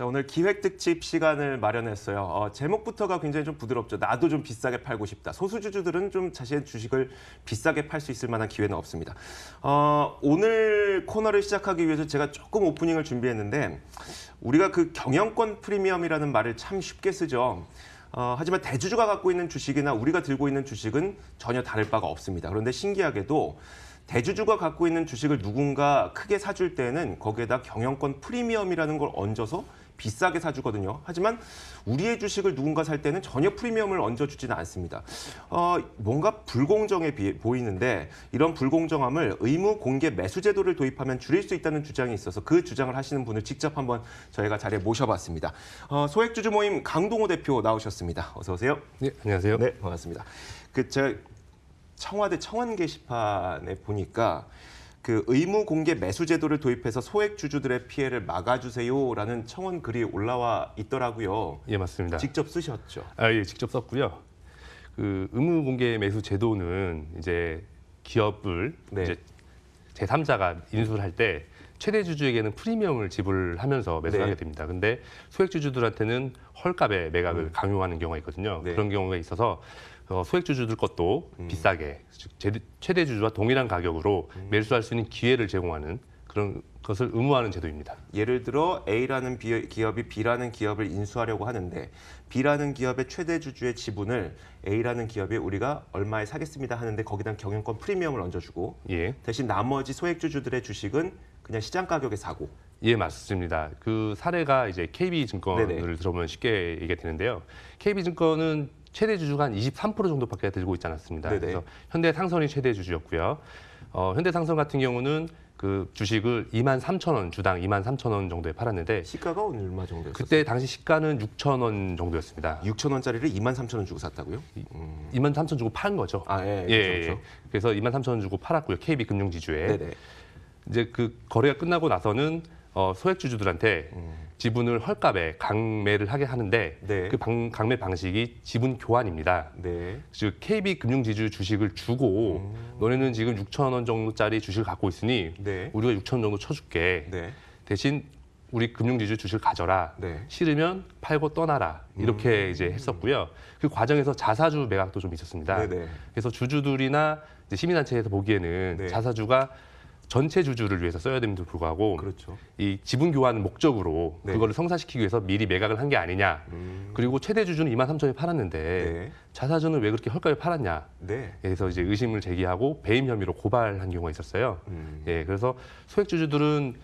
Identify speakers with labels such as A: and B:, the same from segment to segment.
A: 자, 오늘 기획 특집 시간을 마련했어요. 어, 제목부터가 굉장히 좀 부드럽죠. 나도 좀 비싸게 팔고 싶다. 소수주주들은 좀 자신의 주식을 비싸게 팔 수 있을 만한 기회는 없습니다. 어, 오늘 코너를 시작하기 위해서 제가 조금 오프닝을 준비했는데 우리가 그 경영권 프리미엄이라는 말을 참 쉽게 쓰죠. 어, 하지만 대주주가 갖고 있는 주식이나 우리가 들고 있는 주식은 전혀 다를 바가 없습니다. 그런데 신기하게도 대주주가 갖고 있는 주식을 누군가 크게 사줄 때는 거기에다 경영권 프리미엄이라는 걸 얹어서 비싸게 사주거든요. 하지만 우리의 주식을 누군가 살 때는 전혀 프리미엄을 얹어주지는 않습니다. 어, 뭔가 불공정해 보이는데 이런 불공정함을 의무 공개 매수 제도를 도입하면 줄일 수 있다는 주장이 있어서 그 주장을 하시는 분을 직접 한번 저희가 자리에 모셔봤습니다. 어, 소액주주 모임 강동호 대표 나오셨습니다. 어서 오세요. 네, 안녕하세요. 네, 반갑습니다. 그, 제 청와대 청원 게시판에 보니까 그 의무 공개 매수 제도를 도입해서 소액 주주들의 피해를 막아주세요라는 청원 글이 올라와 있더라고요.
B: 예, 맞습니다. 직접 쓰셨죠? 아, 예, 직접 썼고요. 그 의무 공개 매수 제도는 이제 기업을 네. 이제 제3자가 인수를 할 때 최대 주주에게는 프리미엄을 지불하면서 매수하게 네. 됩니다. 근데 소액 주주들한테는 헐값에 매각을 음. 강요하는 경우가 있거든요. 네. 그런 경우가 있어서 어, 소액 주주들 것도 음. 비싸게 즉 최대 주주와 동일한 가격으로 음. 매수할 수 있는 기회를 제공하는 그런 것을 의무화하는 제도입니다.
A: 예를 들어 A라는 기업이 B라는 기업을 인수하려고 하는데 B라는 기업의 최대 주주의 지분을 A라는 기업에 우리가 얼마에 사겠습니다 하는데 거기다 경영권 프리미엄을 얹어주고 예. 대신 나머지 소액 주주들의 주식은 그냥 시장 가격에 사고
B: 예, 맞습니다. 그 사례가 이제 KB증권을 네네. 들어보면 쉽게 얘기가 되는데요. KB증권은 최대 주주가 한 23% 정도밖에 들고 있지 않았습니다. 네네. 그래서 현대상선이 최대 주주였고요. 어, 현대상선 같은 경우는 그 주식을 2만 3천 원 주당 2만 3천 원 정도에 팔았는데 시가가 얼마 정도였어요? 그때 당시 시가는 6천 원 정도였습니다. 6천 원짜리를 2만 3천 원 주고 샀다고요? 음. 2만 3천 주고 판 거죠. 아 예, 예, 예. 그렇죠. 그래서 2만 3천 원 주고 팔았고요. KB 금융지주에 네네. 이제 그 거래가 끝나고 나서는 어, 소액주주들한테 지분을 헐값에 강매를 하게 하는데 네. 그 방, 강매 방식이 지분 교환입니다. 네. 즉 KB 금융지주 주식을 주고 음. 너네는 지금 6천 원 정도짜리 주식을 갖고 있으니 네. 우리가 6천 원 정도 쳐줄게. 네. 대신 우리 금융지주 주식을 가져라. 네. 싫으면 팔고 떠나라. 이렇게 음. 이제 했었고요. 그 과정에서 자사주 매각도 좀 있었습니다. 네, 그래서 주주들이나 시민단체에서 보기에는 자사주가 전체 주주를 위해서 써야 됨에도 불구하고 그렇죠. 이 지분 교환 목적으로 네. 그거를 성사시키기 위해서 미리 매각을 한 게 아니냐. 음. 그리고 최대 주주는 2만 3천에 팔았는데 네. 자사주는 왜 그렇게 헐값에 팔았냐. 네. 그래서 이제 의심을 제기하고 배임 혐의로 고발한 경우가 있었어요. 음. 예, 그래서 소액 주주들은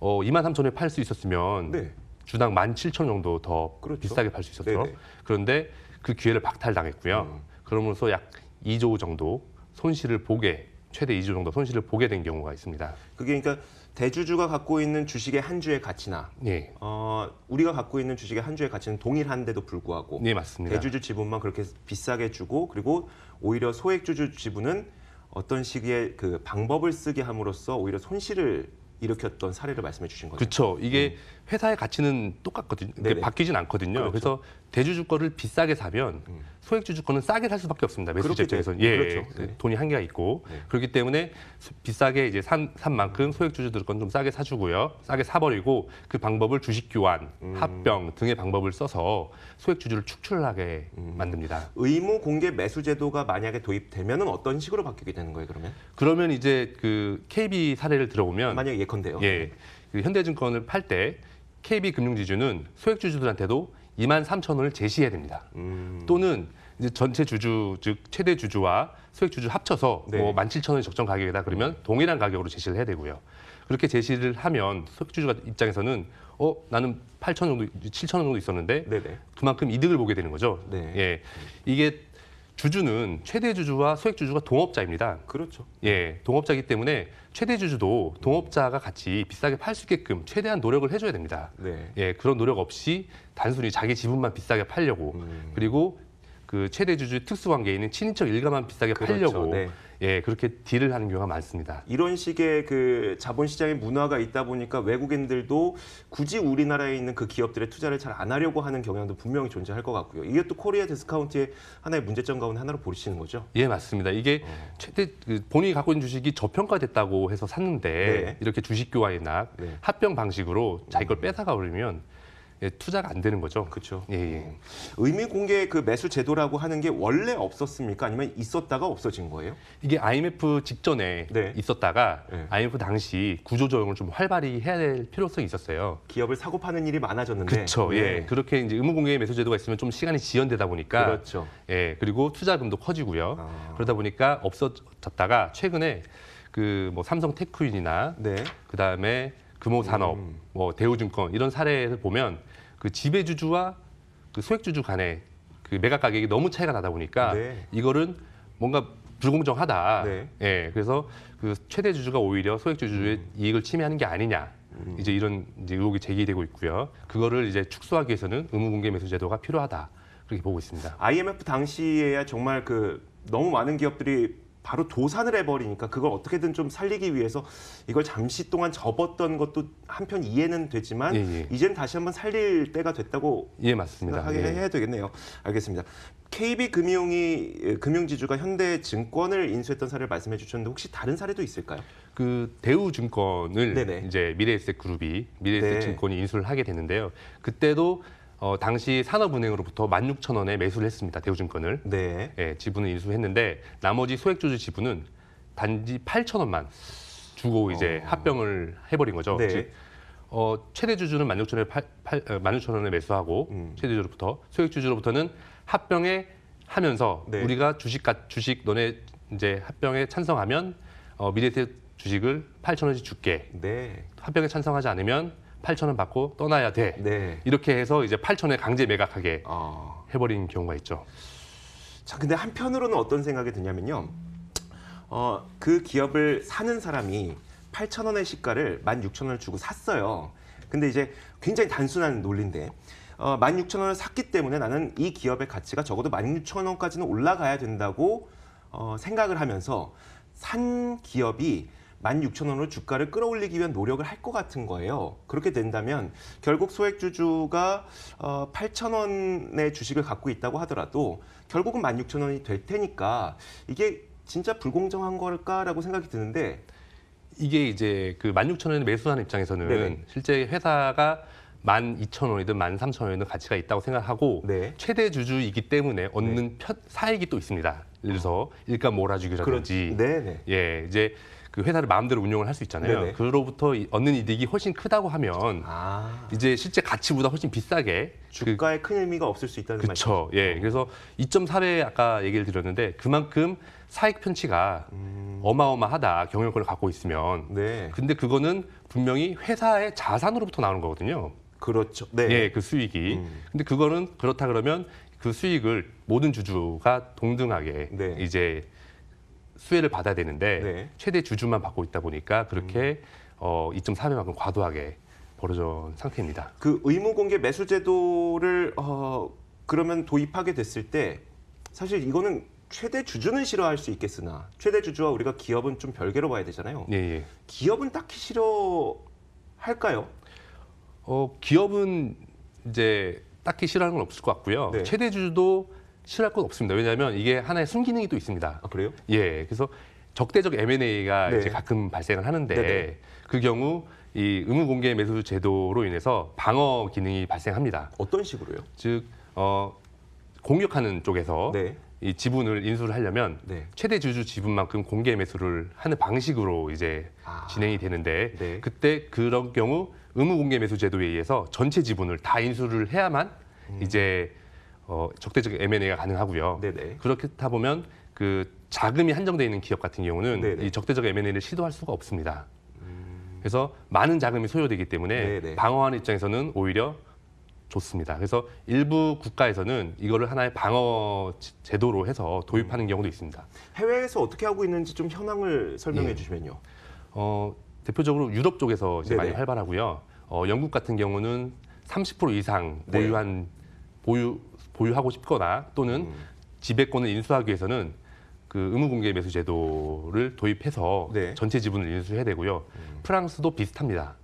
B: 어, 2만 3천에 팔 수 있었으면 네. 주당 1만 7천 정도 더 그렇죠. 비싸게 팔 수 있었죠. 네네. 네. 그런데 그 기회를 박탈당했고요. 음. 그러므로서약 2조 정도 손실을 보게 최대 2주 정도 손실을 보게 된 경우가 있습니다. 그게 그러니까 대주주가 갖고 있는 주식의 한 주의 가치나 예.
A: 어, 우리가 갖고 있는 주식의 한 주의 가치는 동일한데도 불구하고 예, 맞습니다. 대주주 지분만 그렇게 비싸게 주고 그리고 오히려 소액주주 지분은 어떤 시기에 그 방법을 쓰게 함으로써 오히려 손실을 일으켰던 사례를 말씀해 주신 거죠.
B: 그렇죠. 이게 음. 회사의 가치는 똑같거든요. 네네. 바뀌진 않거든요. 아, 그렇죠. 그래서 대주주 거를 비싸게 사면 음. 소액주주 거는 싸게 살 수밖에 없습니다. 매수자 입장에서는 예, 그렇죠. 그 네. 돈이 한계가 있고 네. 그렇기 때문에 비싸게 이제 산, 산 만큼 소액주주들 건 좀 싸게 사주고요. 싸게 사버리고 그 방법을 주식 교환, 음. 합병 등의 방법을 써서 소액주주를 축출하게 만듭니다.
A: 의무 공개 매수 제도가 만약에 도입되면 어떤
B: 식으로 바뀌게 되는 거예요, 그러면? 그러면 이제 그 KB 사례를 들어보면 만약에 예컨대요. 예. 그 현대증권을 팔 때 KB 금융지주는 소액 주주들한테도 2만 3천 원을 제시해야 됩니다. 음. 또는 이제 전체 주주 즉 최대 주주와 소액 주주 합쳐서 뭐 네. 뭐 17,000원이 적정 가격이다 그러면 동일한 가격으로 제시를 해야 되고요. 그렇게 제시를 하면 소액 주주 입장에서는 어 나는 8,000원 정도 7 0원 정도 있었는데 네네. 그만큼 이득을 보게 되는 거죠. 네. 예. 이게 주주는 최대 주주와 소액 주주가 동업자입니다. 그렇죠. 예, 동업자이기 때문에 최대 주주도 동업자가 같이 비싸게 팔 수 있게끔 최대한 노력을 해줘야 됩니다. 네. 예, 그런 노력 없이 단순히 자기 지분만 비싸게 팔려고 음. 그리고 그 최대 주주 특수관계에 있는 친인척 일가만 비싸게 그렇죠. 팔려고 네. 예, 그렇게 딜을 하는 경우가 많습니다.
A: 이런 식의 그 자본시장의 문화가 있다 보니까 외국인들도 굳이 우리나라에 있는 그 기업들의 투자를 잘 안 하려고 하는 경향도 분명히 존재할 것 같고요. 이게 또 코리아 디스카운트의 하나의 문제점 가운데 하나로 보시는 거죠?
B: 예, 맞습니다. 이게 어. 최대 그 본인이 갖고 있는 주식이 저평가됐다고 해서 샀는데 네. 이렇게 주식 교환이나 네. 합병 방식으로 자기 걸 음. 뺏어가 버리면 예, 투자가 안 되는 거죠. 그렇죠. 예, 예. 어. 의미 공개 그 매수 제도라고 하는 게 원래 없었습니까? 아니면 있었다가 없어진 거예요? 이게 IMF 직전에 네. 있었다가 네. 예. IMF 당시 구조 조정을 좀 활발히 해야 될 필요성이 있었어요. 기업을 사고 파는 일이 많아졌는데. 그렇죠. 예. 네. 그렇게 이제 의무 공개 매수 제도가 있으면 좀 시간이 지연되다 보니까 그렇죠. 예. 그리고 투자금도 커지고요. 아. 그러다 보니까 없어졌다가 최근에 그 뭐 삼성 테크윈이나 네. 그다음에 금호산업, 음. 뭐 대우증권 이런 사례를 보면 그 지배주주와 그 소액주주 간의 그 매각 가격이 너무 차이가 나다 보니까 네. 이거는 뭔가 불공정하다. 네. 예, 그래서 그 최대 주주가 오히려 소액 주주의 음. 이익을 침해하는 게 아니냐. 음. 이제 이런 이제 의혹이 제기되고 있고요. 그거를 이제 축소하기 위해서는 의무공개 매수 제도가 필요하다. 그렇게 보고 있습니다. IMF
A: 당시에야 정말 그 너무 많은 기업들이 바로 도산을 해버리니까 그걸 어떻게든 좀 살리기 위해서 이걸 잠시 동안 접었던 것도 한편 이해는 되지만 예, 예. 이젠 다시 한번 살릴 때가 됐다고
B: 예 맞습니다. 하게 예. 해야
A: 되겠네요. 알겠습니다. KB 금융이 예, 금융지주가 현대증권을 인수했던 사례를 말씀해 주셨는데 혹시
B: 다른 사례도 있을까요? 그 대우증권을 네네. 이제 미래에셋 그룹이 미래에셋 네. 증권이 인수를 하게 되는데요. 그때도 어, 당시 산업은행으로부터 16,000원에 매수를 했습니다. 대우증권을. 네. 예, 지분을 인수했는데 나머지 소액주주 지분은 단지 8,000원만 주고 이제 어. 합병을 해버린 거죠. 네. 즉, 어, 최대 주주는 16,000원에, 어, 16,000원에 매수하고 음. 최대 주주로부터 소액 주주로부터는 합병에 하면서 네. 우리가 주식 가, 주식 너네 이제 합병에 찬성하면 어, 미래세 주식을 8,000원씩 줄게. 네. 합병에 찬성하지 않으면 8천 원 받고 떠나야 돼. 네. 이렇게 해서 이제 8천 원에 강제 매각하게 어. 해버린 경우가 있죠.
A: 자, 근데 한편으로는 어떤 생각이 드냐면요. 어, 그 기업을 사는 사람이 8천 원의 시가를 1 6천원을 주고 샀어요. 근데 이제 굉장히 단순한 논리인데 어, 1 6천원을 샀기 때문에 나는 이 기업의 가치가 적어도 1 6천원까지는 올라가야 된다고 어, 생각을 하면서 산 기업이 16,000원으로 주가를 끌어올리기 위한 노력을 할 것 같은 거예요. 그렇게 된다면 결국 소액주주가 8,000원의 어, 주식을 갖고 있다고 하더라도 결국은 16,000원이 될 테니까 이게 진짜 불공정한 걸까라고 생각이
B: 드는데 이게 이제 그 16,000원에 매수하는 입장에서는 네네. 실제 회사가 만 이천 원이든만 삼천 원이든 가치가 있다고 생각하고 네. 최대 주주이기 때문에 얻는 네. 사익이 또 있습니다. 예를 들어서 아. 일감 몰아주기라든지 네, 예 이제 그 회사를 마음대로 운영을 할 수 있잖아요. 네네. 그로부터 얻는 이득이 훨씬 크다고 하면 아. 이제 실제 가치보다 훨씬 비싸게 그 주가에 그, 큰 의미가 없을 수 있다는 말이죠. 그렇죠. 예. 그래서 2.4배 아까 얘기를 드렸는데 그만큼 사익 편취가 음. 어마어마하다 경영권을 갖고 있으면. 네. 근데 그거는 분명히 회사의 자산으로부터 나오는 거거든요. 그렇죠. 네. 예, 그 수익이. 음. 근데 그거는 그렇다 그러면 그 수익을 모든 주주가 동등하게 네. 이제 수혜를 받아야 되는데 네. 최대 주주만 받고 있다 보니까 그렇게 음. 어, 2.3회만큼 과도하게 벌어져 상태입니다.
A: 그 의무 공개 매수 제도를 어, 그러면 도입하게 됐을 때 사실 이거는 최대 주주는 싫어할 수 있겠으나 최대 주주와 우리가 기업은 좀 별개로 봐야 되잖아요.
B: 예, 예. 기업은 딱히 싫어할까요? 어, 기업은 이제 딱히 싫어하는 건 없을 것 같고요. 네. 최대 주주도 실할 건 없습니다. 왜냐하면 이게 하나의 순기능이 또 있습니다. 아, 그래요? 예. 그래서 적대적 M&A가 네. 이제 가끔 발생을 하는데 네네. 네. 그 경우 이 의무 공개 매수 제도로 인해서 방어 기능이 발생합니다. 어떤 식으로요? 즉 어, 공격하는 쪽에서 네. 이 지분을 인수를 하려면 네. 최대 주주 지분만큼 공개 매수를 하는 방식으로 이제 아. 진행이 되는데 네. 그때 그런 경우 의무 공개 매수 제도에 의해서 전체 지분을 다 인수를 해야만 음. 이제 어, 적대적 M&A가 가능하고요. 네네. 그렇다 보면 그 자금이 한정돼 있는 기업 같은 경우는 네네. 이 적대적 M&A를 시도할 수가 없습니다. 음. 그래서 많은 자금이 소요되기 때문에 네네. 방어하는 입장에서는 오히려 좋습니다. 그래서 일부 국가에서는 이거를 하나의 방어 제도로 해서 도입하는 음. 경우도 있습니다.
A: 해외에서 어떻게 하고 있는지 좀 현황을 설명해
B: 예. 주시면요. 어, 대표적으로 유럽 쪽에서 이제 많이 활발하고요. 어, 영국 같은 경우는 30% 이상 네. 보유한 네. 보유 보유하고 싶거나 또는 음. 지배권을 인수하기 위해서는 그 의무공개 매수 제도를 도입해서 네. 전체 지분을 인수해야 되고요. 음. 프랑스도 비슷합니다.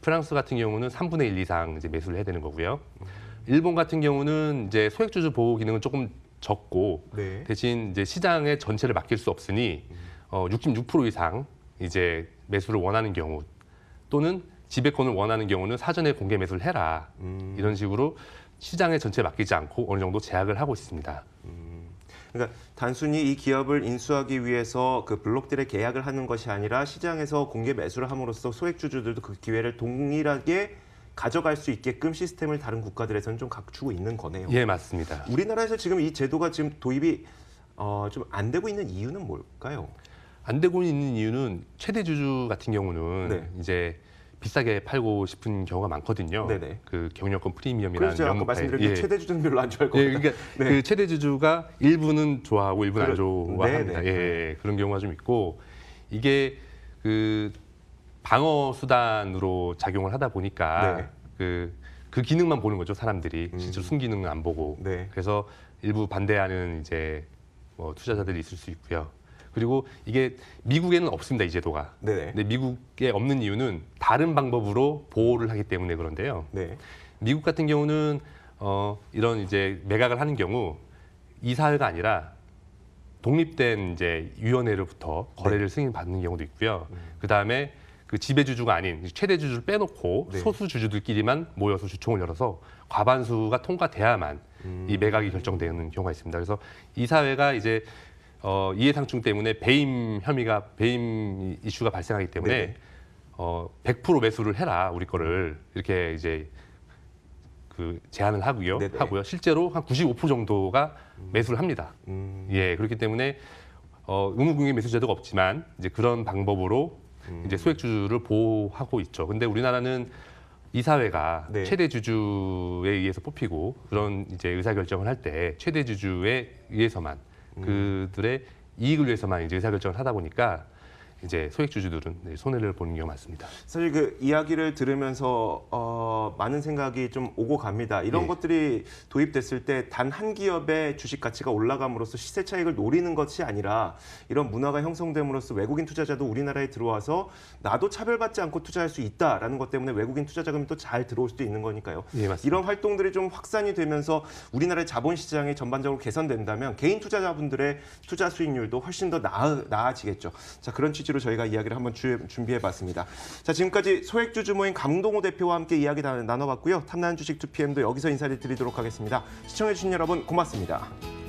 B: 프랑스 같은 경우는 3분의 1 이상 이제 매수를 해야 되는 거고요. 음. 일본 같은 경우는 이제 소액주주 보호 기능은 조금 적고 네. 대신 이제 시장의 전체를 맡길 수 없으니 음. 어, 66% 이상 이제 매수를 원하는 경우 또는 지배권을 원하는 경우는 사전에 공개 매수를 해라 음. 이런 식으로 시장의 전체에 맡기지 않고 어느 정도 제약을 하고 있습니다. 음,
A: 그러니까 단순히 이 기업을 인수하기 위해서 그 블록들의 계약을 하는 것이 아니라 시장에서 공개 매수를 함으로써 소액 주주들도 그 기회를 동일하게 가져갈 수 있게끔 시스템을 다른 국가들에서는 좀 갖추고 있는 거네요. 예,
B: 맞습니다.
A: 우리나라에서 지금 이 제도가 지금 도입이
B: 어, 좀안 되고 있는 이유는 뭘까요? 안 되고 있는 이유는 최대 주주 같은 경우는 네. 이제 비싸게 팔고 싶은 경우가 많거든요. 네네. 그 경영권 프리미엄이라는 그래서 그렇죠. 아까 말씀드린 그 예. 최대
A: 주주 별로 안 좋아할 것 예, 요 그러니까 네. 그 최대
B: 주주가 일부는 좋아하고 일부는 안 좋아합니다. 네, 네. 예, 예, 그런 경우가 좀 있고 이게 그 방어 수단으로 작용을 하다 보니까 그그 네. 그 기능만 보는 거죠 사람들이 음. 실제로 순기능은 안 보고 네. 그래서 일부 반대하는 이제 뭐 투자자들이 있을 수 있고요. 그리고 이게 미국에는 없습니다 이 제도가. 네네. 근데 미국에 없는 이유는 다른 방법으로 보호를 하기 때문에 그런데요. 네. 미국 같은 경우는 어, 이런 이제 매각을 하는 경우 이사회가 아니라 독립된 이제 위원회로부터 거래를 네. 승인받는 경우도 있고요. 음. 그 다음에 그 지배주주가 아닌 최대 주주를 빼놓고 네. 소수 주주들끼리만 모여서 주총을 열어서 과반수가 통과돼야만 음. 이 매각이 결정되는 경우가 있습니다. 그래서 이사회가 이제 어, 이해상충 때문에 배임 혐의가 배임 이슈가 발생하기 때문에 네 어, 100% 매수를 해라 우리 거를 이렇게 이제 그 제안을 하고요. 네네. 하고요. 실제로 한 95% 정도가 음. 매수를 합니다. 음. 예, 그렇기 때문에 어, 의무공개 매수 제도가 없지만 이제 그런 방법으로 음. 이제 소액 주주를 보호하고 있죠. 근데 우리나라는 이사회가 네. 최대 주주에 의해서 뽑히고 그런 이제 의사결정을 할 때 최대 주주에 의해서만 그들의 이익을 위해서만 이제 의사결정을 하다 보니까 이제 소액주주들은 네, 손해를 보는 경우가 많습니다.
A: 사실 그 이야기를 들으면서 어, 많은 생각이 좀 오고 갑니다. 이런 예. 것들이 도입됐을 때 단 한 기업의 주식 가치가 올라감으로써 시세 차익을 노리는 것이 아니라 이런 문화가 형성됨으로써 외국인 투자자도 우리나라에 들어와서 나도 차별받지 않고 투자할 수 있다라는 것 때문에 외국인 투자 자금이 또 잘 들어올 수도 있는 거니까요. 예, 맞습니다. 이런 활동들이 좀 확산이 되면서 우리나라의 자본 시장이 전반적으로 개선된다면 개인 투자자분들의 투자 수익률도 훨씬 더 나아, 나아지겠죠. 자 그런 취지 이슈로 저희가 이야기를 한번 준비해봤습니다. 자 지금까지 소액주주 모임 강동호 대표와 함께 이야기 나눠봤고요. 탐나는 주식 2PM도 여기서 인사를 드리도록 하겠습니다. 시청해주신 여러분 고맙습니다.